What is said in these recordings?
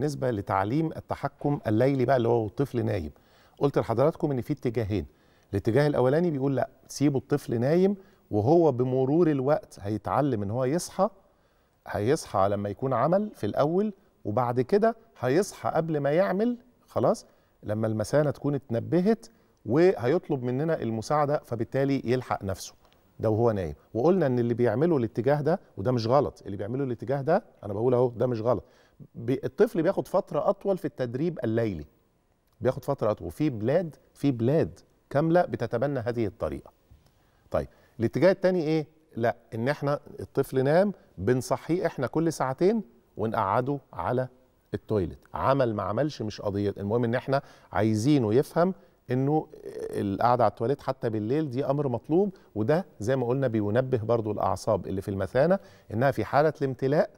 بالنسبه لتعليم التحكم الليلي بقى اللي هو الطفل نايم قلت لحضراتكم ان في اتجاهين الاتجاه الاولاني بيقول لا سيبوا الطفل نايم وهو بمرور الوقت هيتعلم ان هو يصحى هيصحى لما يكون عمل في الاول وبعد كده هيصحى قبل ما يعمل خلاص لما المثانه تكون اتنبهت وهيطلب مننا المساعده فبالتالي يلحق نفسه ده وهو نايم وقلنا ان اللي بيعمله الاتجاه ده وده مش غلط اللي بيعمله الاتجاه ده انا بقول اهو ده مش غلط الطفل بياخد فتره اطول في التدريب الليلي بياخد فتره اطول وفي بلاد في بلاد كامله بتتبنى هذه الطريقه طيب الاتجاه الثاني ايه لا ان احنا الطفل نام بنصحيه احنا كل ساعتين ونقعده على التويلت عمل ما عملش مش قضيه المهم ان احنا عايزينه يفهم انه القعده على التواليت حتى بالليل دي امر مطلوب وده زي ما قلنا بينبه برضو الاعصاب اللي في المثانه انها في حاله الامتلاء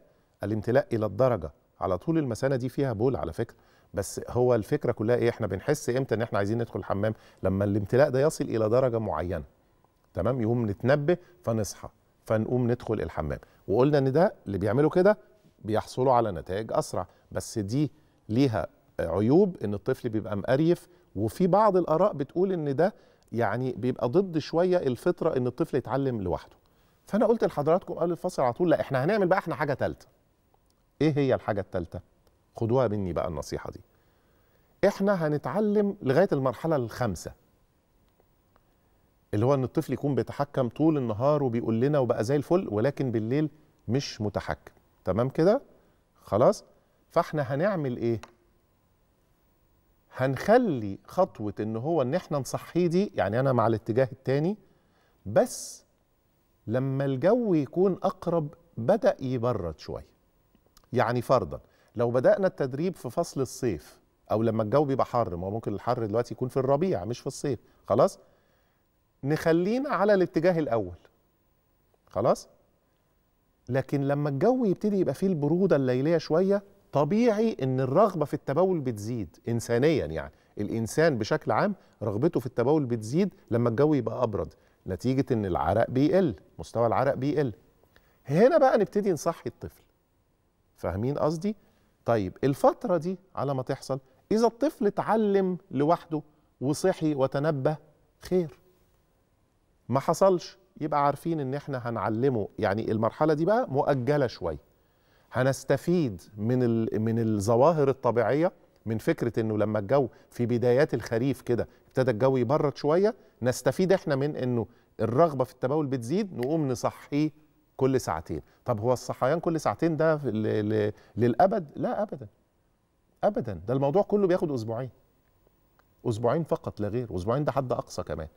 الامتلاء الى الدرجه على طول المثانه دي فيها بول على فكره بس هو الفكره كلها ايه احنا بنحس امتى ان احنا عايزين ندخل الحمام لما الامتلاء ده يصل الى درجه معينه تمام يقوم نتنبه فنصحى فنقوم ندخل الحمام وقلنا ان ده اللي بيعملوا كده بيحصلوا على نتائج اسرع بس دي ليها عيوب ان الطفل بيبقى مقريف وفي بعض الاراء بتقول ان ده يعني بيبقى ضد شويه الفطره ان الطفل يتعلم لوحده فانا قلت لحضراتكم قبل الفصل على طول لا احنا هنعمل بقى احنا حاجه ثالثه ايه هي الحاجه الثالثه خدوها مني بقى النصيحه دي احنا هنتعلم لغايه المرحله الخامسه اللي هو ان الطفل يكون بيتحكم طول النهار وبيقول لنا وبقى زي الفل ولكن بالليل مش متحكم تمام كده خلاص فاحنا هنعمل ايه هنخلي خطوه ان هو ان احنا نصحيه دي يعني انا مع الاتجاه التاني بس لما الجو يكون اقرب بدا يبرد شويه يعني فرضا لو بدأنا التدريب في فصل الصيف أو لما الجو بيبقى حر ما ممكن الحر دلوقتي يكون في الربيع مش في الصيف خلاص نخلينا على الاتجاه الأول خلاص لكن لما الجو يبتدي يبقى فيه البرودة الليلية شوية طبيعي ان الرغبه في التبول بتزيد انسانيا يعني الانسان بشكل عام رغبته في التبول بتزيد لما الجو يبقى ابرد نتيجه ان العرق بيقل مستوى العرق بيقل هنا بقى نبتدي نصحي الطفل فاهمين قصدي طيب الفتره دي على ما تحصل اذا الطفل اتعلم لوحده وصحي وتنبه خير ما حصلش يبقى عارفين ان احنا هنعلمه يعني المرحله دي بقى مؤجله شويه هنستفيد من من الظواهر الطبيعيه من فكره انه لما الجو في بدايات الخريف كده ابتدى الجو يبرد شويه نستفيد احنا من انه الرغبه في التبول بتزيد نقوم نصحيه كل ساعتين طب هو الصحيان كل ساعتين ده للابد لا ابدا ابدا ده الموضوع كله بياخد اسبوعين اسبوعين فقط لا غير اسبوعين ده حد اقصى كمان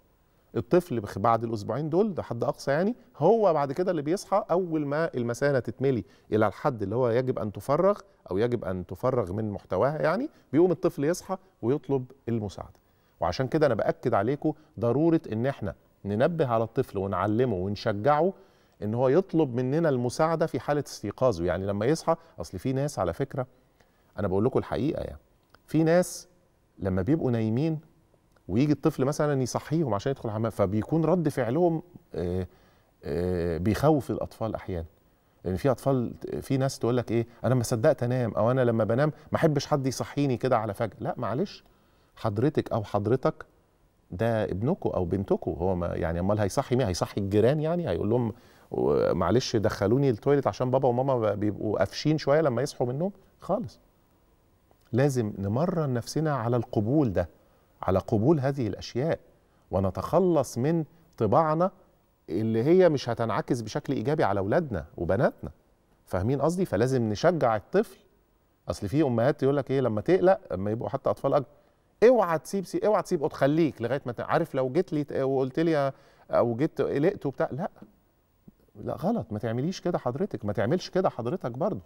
الطفل بعد الاسبوعين دول ده حد اقصى يعني هو بعد كده اللي بيصحى اول ما المثانه تتملي الى الحد اللي هو يجب ان تفرغ او يجب ان تفرغ من محتواها يعني بيقوم الطفل يصحى ويطلب المساعده وعشان كده انا باكد عليكم ضروره ان احنا ننبه على الطفل ونعلمه ونشجعه ان هو يطلب مننا المساعده في حاله استيقاظه يعني لما يصحى اصل في ناس على فكره انا بقول لكم الحقيقه يعني في ناس لما بيبقوا نايمين ويجي الطفل مثلا يصحيهم عشان يدخل الحمام فبيكون رد فعلهم آه، آه، بيخوف الاطفال احيانا لان يعني في اطفال في ناس تقول لك ايه انا ما صدقت انام او انا لما بنام ما احبش حد يصحيني كده على فجأة لا معلش حضرتك او حضرتك ده ابنكم او بنتكم هو ما يعني امال هيصحي مين هيصحي الجيران يعني هيقول لهم معلش دخلوني التويلت عشان بابا وماما بيبقوا قافشين شويه لما يصحوا من النوم خالص لازم نمرن نفسنا على القبول ده على قبول هذه الاشياء ونتخلص من طباعنا اللي هي مش هتنعكس بشكل ايجابي على اولادنا وبناتنا فاهمين قصدي فلازم نشجع الطفل اصل في امهات يقول لك ايه لما تقلق لما يبقوا حتى اطفال اكبر اوعى تسيب سي اوعى تسيب خليك لغايه ما عارف لو جيت لي وقلت لي او جيت قلقت وبتاع لا لا غلط ما تعمليش كده حضرتك ما تعملش كده حضرتك برضه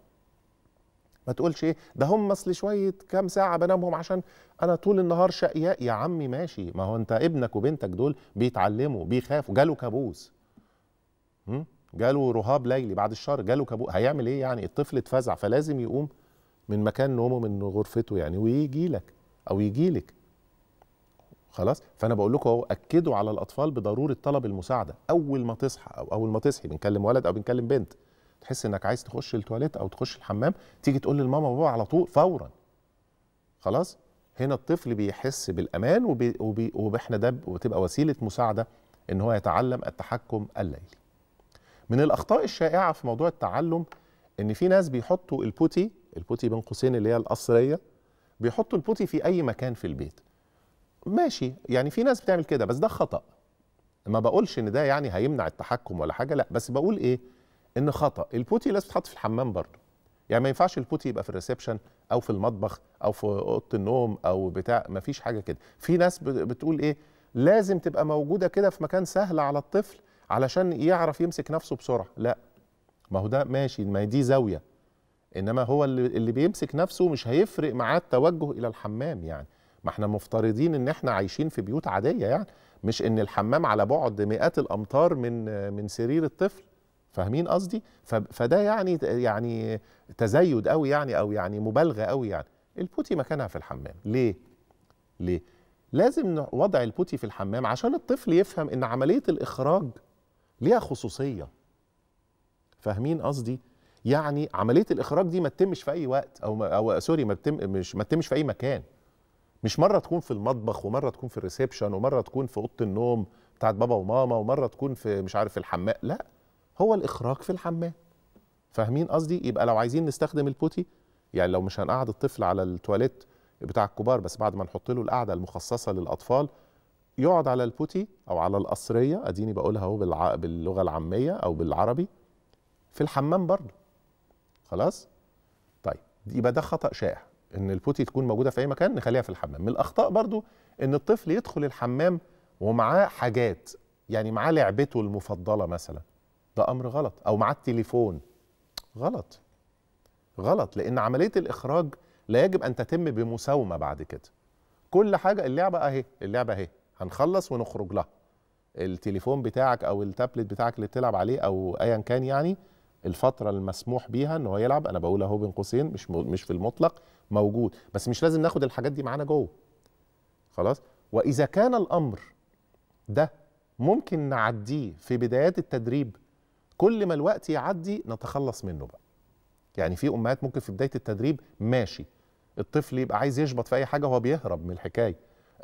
ما تقولش ايه ده هم اصل شويه كام ساعه بنامهم عشان انا طول النهار شقياء يا عمي ماشي ما هو انت ابنك وبنتك دول بيتعلموا بيخافوا جاله كابوس جاله رهاب ليلي بعد الشر جاله كابوس هيعمل ايه يعني الطفل اتفزع فلازم يقوم من مكان نومه من غرفته يعني ويجي لك او يجي لك خلاص فانا بقول لكم اهو اكدوا على الاطفال بضروره طلب المساعده اول ما تصحى او اول ما تصحي بنكلم ولد او بنكلم بنت تحس انك عايز تخش التواليت او تخش الحمام تيجي تقول للماما وبابا على طول فورا خلاص هنا الطفل بيحس بالامان وبي وبي وباحنا ده وتبقى وسيله مساعده ان هو يتعلم التحكم الليلي من الاخطاء الشائعه في موضوع التعلم ان في ناس بيحطوا البوتي البوتي بين قوسين اللي هي القصريه بيحطوا البوتي في اي مكان في البيت ماشي يعني في ناس بتعمل كده بس ده خطأ ما بقولش ان ده يعني هيمنع التحكم ولا حاجه لا بس بقول ايه ان خطأ البوتي لازم تحط في الحمام برضه يعني ما ينفعش البوتي يبقى في الريسبشن او في المطبخ او في اوضه النوم او بتاع ما فيش حاجه كده في ناس بتقول ايه لازم تبقى موجوده كده في مكان سهل على الطفل علشان يعرف يمسك نفسه بسرعه لا ما هو ده ماشي ما دي زاويه انما هو اللي بيمسك نفسه مش هيفرق معاه التوجه الى الحمام يعني ما احنا مفترضين ان احنا عايشين في بيوت عاديه يعني مش ان الحمام على بعد مئات الامتار من من سرير الطفل فاهمين قصدي فده يعني يعني تزايد قوي يعني او يعني مبالغه قوي يعني البوتي مكانها في الحمام ليه ليه لازم وضع البوتي في الحمام عشان الطفل يفهم ان عمليه الاخراج ليها خصوصيه فاهمين قصدي يعني عمليه الاخراج دي ما تتمش في اي وقت او او سوري ما تتم مش ما تتمش في اي مكان مش مره تكون في المطبخ ومره تكون في الريسبشن ومره تكون في اوضه النوم بتاعت بابا وماما ومره تكون في مش عارف الحمام لا هو الاخراج في الحمام فاهمين قصدي يبقى لو عايزين نستخدم البوتي يعني لو مش هنقعد الطفل على التواليت بتاع الكبار بس بعد ما نحط له القعده المخصصه للاطفال يقعد على البوتي او على القصريه اديني بقولها اهو بالع... باللغه العاميه او بالعربي في الحمام برضه خلاص طيب يبقى ده خطا شائع ان البوتي تكون موجوده في اي مكان نخليها في الحمام من الاخطاء برضو ان الطفل يدخل الحمام ومعاه حاجات يعني معاه لعبته المفضله مثلا ده امر غلط او معاه التليفون غلط غلط لان عمليه الاخراج لا يجب ان تتم بمساومه بعد كده كل حاجه اللعبه اهي اللعبه اهي هنخلص ونخرج لها التليفون بتاعك او التابلت بتاعك اللي بتلعب عليه او ايا كان يعني الفتره المسموح بيها ان هو يلعب انا بقول اهو بين قوسين مش مش في المطلق موجود بس مش لازم ناخد الحاجات دي معانا جوه خلاص واذا كان الامر ده ممكن نعديه في بدايات التدريب كل ما الوقت يعدي نتخلص منه بقى يعني في امهات ممكن في بدايه التدريب ماشي الطفل يبقى عايز يشبط في اي حاجه وهو بيهرب من الحكايه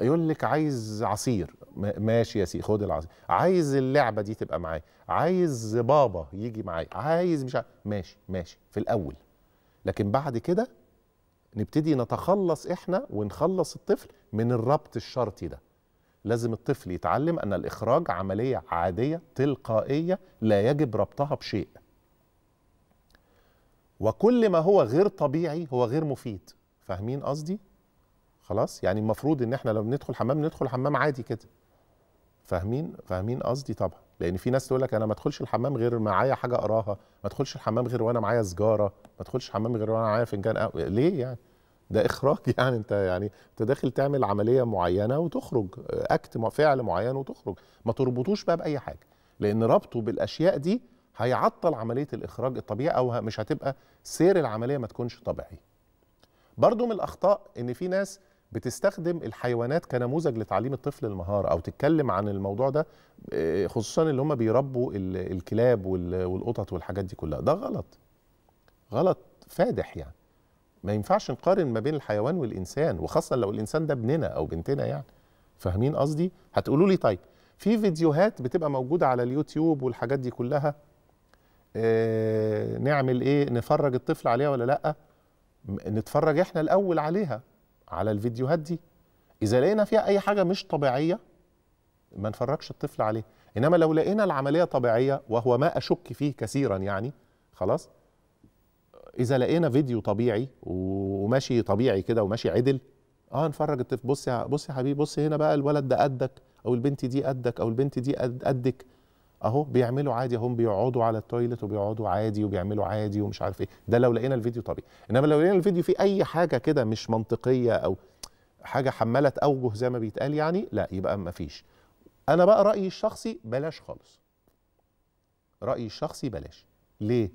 يقول لك عايز عصير ماشي يا سي خد العصير عايز اللعبه دي تبقى معايا عايز بابا يجي معايا عايز مش عايز. ماشي ماشي في الاول لكن بعد كده نبتدي نتخلص احنا ونخلص الطفل من الربط الشرطي ده لازم الطفل يتعلم ان الاخراج عمليه عاديه تلقائيه لا يجب ربطها بشيء وكل ما هو غير طبيعي هو غير مفيد فاهمين قصدي خلاص يعني المفروض ان احنا لو بندخل حمام ندخل حمام عادي كده فاهمين فاهمين قصدي طبعا لان في ناس تقول لك انا ما ادخلش الحمام غير معايا حاجه اقراها ما ادخلش الحمام غير وانا معايا سجاره ما ادخلش الحمام غير وانا معايا فنجان قهوه ليه يعني ده اخراج يعني انت يعني انت داخل تعمل عمليه معينه وتخرج اكت فعل معين وتخرج ما تربطوش بقى باي حاجه لان ربطه بالاشياء دي هيعطل عمليه الاخراج الطبيعي او مش هتبقى سير العمليه ما تكونش طبيعي برضو من الاخطاء ان في ناس بتستخدم الحيوانات كنموذج لتعليم الطفل المهاره او تتكلم عن الموضوع ده آه، خصوصا اللي هم بيربوا الكلاب والقطط والحاجات دي كلها ده غلط غلط فادح يعني ما ينفعش نقارن ما بين الحيوان والانسان وخاصه لو الانسان ده ابننا او بنتنا يعني فاهمين قصدي هتقولوا لي طيب في فيديوهات بتبقى موجوده على اليوتيوب والحاجات دي كلها آه نعمل ايه نفرج الطفل عليها ولا لا نتفرج احنا الاول عليها على الفيديوهات دي اذا لقينا فيها اي حاجه مش طبيعيه ما نفرجش الطفل عليه انما لو لقينا العمليه طبيعيه وهو ما اشك فيه كثيرا يعني خلاص اذا لقينا فيديو طبيعي وماشي طبيعي كده وماشي عدل اه نفرج الطفل بص يا بص يا حبيبي بص هنا بقى الولد ده قدك او البنت دي قدك او البنت دي قدك اهو بيعملوا عادي هم بيقعدوا على التويلت وبيقعدوا عادي وبيعملوا عادي ومش عارف ايه ده لو لقينا الفيديو طبيعي انما لو لقينا الفيديو فيه اي حاجه كده مش منطقيه او حاجه حماله اوجه زي ما بيتقال يعني لا يبقى ما فيش انا بقى رايي الشخصي بلاش خالص رايي الشخصي بلاش ليه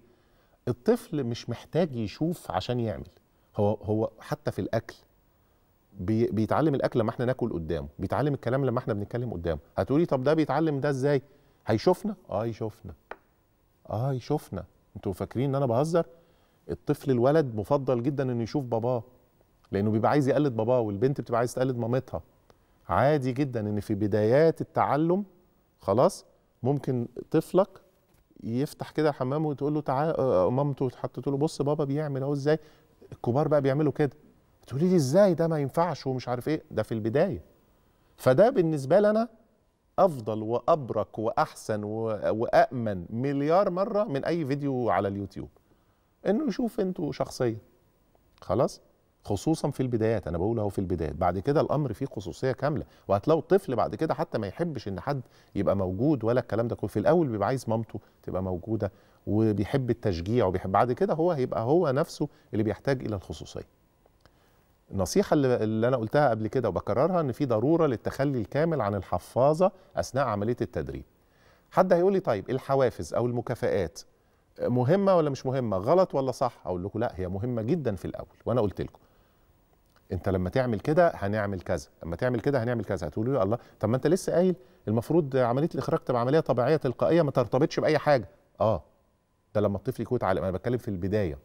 الطفل مش محتاج يشوف عشان يعمل هو هو حتى في الاكل بيتعلم الاكل لما احنا ناكل قدامه بيتعلم الكلام لما احنا بنتكلم قدامه هتقولي طب ده بيتعلم ده ازاي هيشوفنا اه يشوفنا اه يشوفنا انتوا فاكرين ان انا بهزر الطفل الولد مفضل جدا انه يشوف باباه لانه بيبقى عايز يقلد باباه والبنت بتبقى عايز تقلد مامتها عادي جدا ان في بدايات التعلم خلاص ممكن طفلك يفتح كده الحمام وتقول له تعالى آه، آه، مامته حطت له بص بابا بيعمل اهو ازاي الكبار بقى بيعملوا كده تقولي لي ازاي ده ما ينفعش ومش عارف ايه ده في البدايه فده بالنسبه لي انا افضل وابرك واحسن وامن مليار مره من اي فيديو على اليوتيوب انه يشوف انتوا شخصيه خلاص خصوصا في البدايات انا بقول اهو في البدايات بعد كده الامر فيه خصوصيه كامله وهتلاقوا الطفل بعد كده حتى ما يحبش ان حد يبقى موجود ولا الكلام ده كله في الاول بيبقى عايز مامته تبقى موجوده وبيحب التشجيع وبيحب بعد كده هو هيبقى هو نفسه اللي بيحتاج الى الخصوصيه النصيحة اللي أنا قلتها قبل كده وبكررها إن في ضرورة للتخلي الكامل عن الحفاظة أثناء عملية التدريب. حد هيقول لي طيب الحوافز أو المكافآت مهمة ولا مش مهمة؟ غلط ولا صح؟ أقول لكم لا هي مهمة جدا في الأول وأنا قلت لكم. أنت لما تعمل كده هنعمل كذا، لما تعمل كده هنعمل كذا، هتقولوا لي الله طب ما أنت لسه قايل المفروض عملية الإخراج تبقى عملية طبيعية تلقائية ما ترتبطش بأي حاجة. آه ده لما الطفل يكون اتعلم، أنا بتكلم في البداية.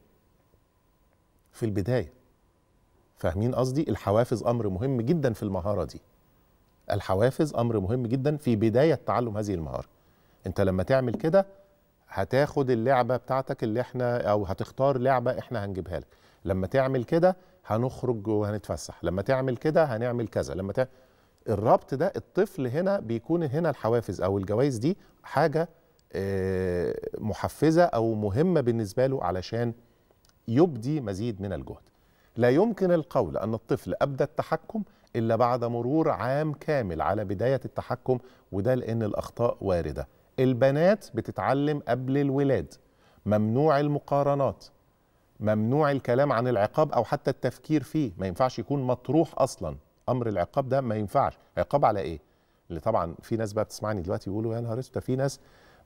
في البداية. فاهمين قصدي الحوافز امر مهم جدا في المهاره دي الحوافز امر مهم جدا في بدايه تعلم هذه المهاره انت لما تعمل كده هتاخد اللعبه بتاعتك اللي احنا او هتختار لعبه احنا هنجيبها لك لما تعمل كده هنخرج وهنتفسح لما تعمل كده هنعمل كذا لما ت... الربط ده الطفل هنا بيكون هنا الحوافز او الجوائز دي حاجه آه، محفزه او مهمه بالنسبه له علشان يبدي مزيد من الجهد لا يمكن القول أن الطفل أبدى التحكم إلا بعد مرور عام كامل على بداية التحكم وده لأن الأخطاء واردة البنات بتتعلم قبل الولاد ممنوع المقارنات ممنوع الكلام عن العقاب أو حتى التفكير فيه ما ينفعش يكون مطروح أصلا أمر العقاب ده ما ينفعش عقاب على إيه؟ اللي طبعا في ناس بقى بتسمعني دلوقتي يقولوا يا نهار اسود في ناس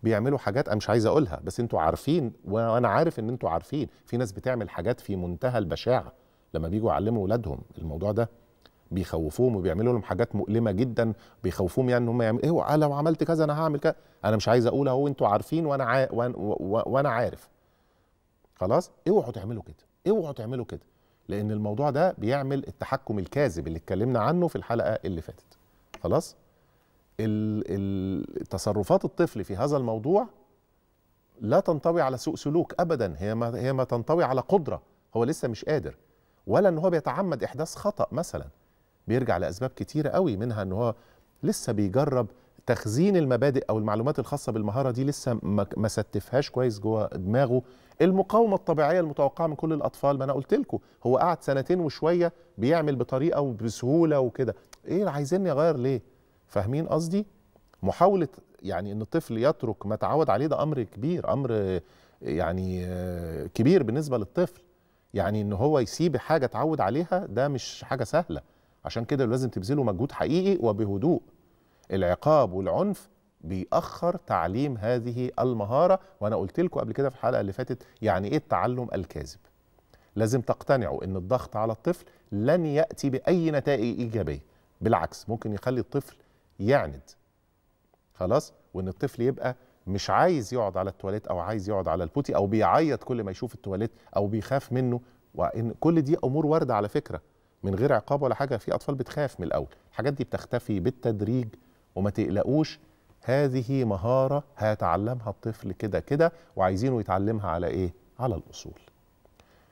بيعملوا حاجات انا مش عايز اقولها بس انتوا عارفين وانا عارف ان انتوا عارفين في ناس بتعمل حاجات في منتهى البشاعه لما بيجوا يعلموا اولادهم الموضوع ده بيخوفوهم وبيعملوا لهم حاجات مؤلمه جدا بيخوفوهم يعني ان هم يعملوا ايه آه، لو عملت كذا انا هعمل كذا انا مش عايز اقول اهو انتوا عارفين وانا ع... وانا, عارف خلاص اوعوا تعملوا كده اوعوا تعملوا كده لان الموضوع ده بيعمل التحكم الكاذب اللي اتكلمنا عنه في الحلقه اللي فاتت خلاص تصرفات الطفل في هذا الموضوع لا تنطوي على سوء سلوك ابدا هي ما هي ما تنطوي على قدره هو لسه مش قادر ولا ان هو بيتعمد احداث خطا مثلا بيرجع لاسباب كتيره قوي منها ان هو لسه بيجرب تخزين المبادئ او المعلومات الخاصه بالمهاره دي لسه ما ستفهاش كويس جوه دماغه المقاومه الطبيعيه المتوقعه من كل الاطفال ما انا قلت لكم هو قعد سنتين وشويه بيعمل بطريقه وبسهوله وكده ايه عايزيني اغير ليه فاهمين قصدي محاوله يعني ان الطفل يترك ما تعود عليه ده امر كبير امر يعني كبير بالنسبه للطفل يعني ان هو يسيب حاجه اتعود عليها ده مش حاجه سهله عشان كده لازم تبذلوا مجهود حقيقي وبهدوء العقاب والعنف بيأخر تعليم هذه المهارة وأنا قلت لكم قبل كده في الحلقة اللي فاتت يعني إيه التعلم الكاذب لازم تقتنعوا أن الضغط على الطفل لن يأتي بأي نتائج إيجابية بالعكس ممكن يخلي الطفل يعند خلاص وأن الطفل يبقى مش عايز يقعد على التواليت او عايز يقعد على البوتي او بيعيط كل ما يشوف التواليت او بيخاف منه وان كل دي امور وارده على فكره من غير عقاب ولا حاجه في اطفال بتخاف من الاول الحاجات دي بتختفي بالتدريج وما تقلقوش هذه مهاره هيتعلمها الطفل كده كده وعايزينه يتعلمها على ايه على الاصول